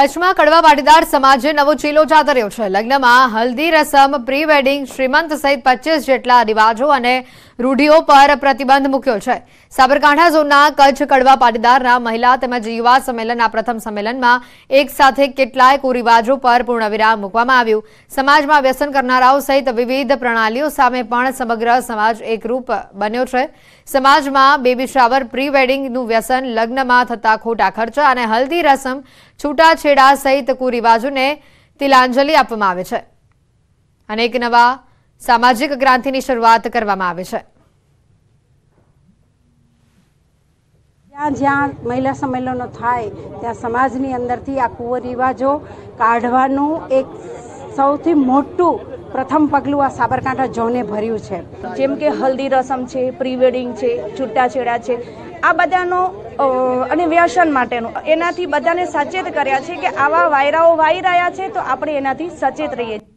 કચ્છમાં કડવા પાટીદાર સમાજે નવો ચીલો ચાતર્યો છે લગ્નમાં હલ્દી રસમ પ્રી વેડિંગ શ્રીમંત સહિત પચીસ જેટલા રિવાજો અને રૂઢિઓ પર પ્રતિબંધ મૂક્યો છે સાબરકાંઠા ઝોનના કચ્છ કડવા પાટીદારના મહિલા તેમજ યુવા સંમેલનના પ્રથમ સંમેલનમાં એક સાથે કેટલાય કુરિવાજો પર પૂર્ણ વિરામ મૂકવામાં આવ્યું સમાજમાં વ્યસન કરનારાઓ સહિત વિવિધ પ્રણાલીઓ સામે પણ સમગ્ર સમાજ એકરૂપ બન્યો છે સમાજમાં બેબી શાવર પ્રી વેડિંગનું વ્યસન લગ્નમાં થતા ખોટા ખર્ચા અને હલ્દી રસમ છૂટા છે છેડા સહિત કુરિવાજોને તિલાંજલિ આપવામાં આવે છે અને એક નવા સામાજિક ક્રાંતિની શરૂઆત કરવામાં આવે છે જ્યાં જ્યાં મહિલા સંમેલનો થાય ત્યાં સમાજની અંદરથી આ રિવાજો કાઢવાનું એક સૌથી મોટું પ્રથમ પગલું આ સાબરકાંઠા જોને ભર્યું છે જેમ કે હલ્દી રસમ છે પ્રીવેડિંગ છે છૂટાછેડા છે આ બધાનો અને વ્યસન માટેનું એનાથી બધાને સચેત કર્યા છે કે આવા વાયરાઓ વાઈ રહ્યા છે તો આપણે એનાથી સચેત રહીએ છીએ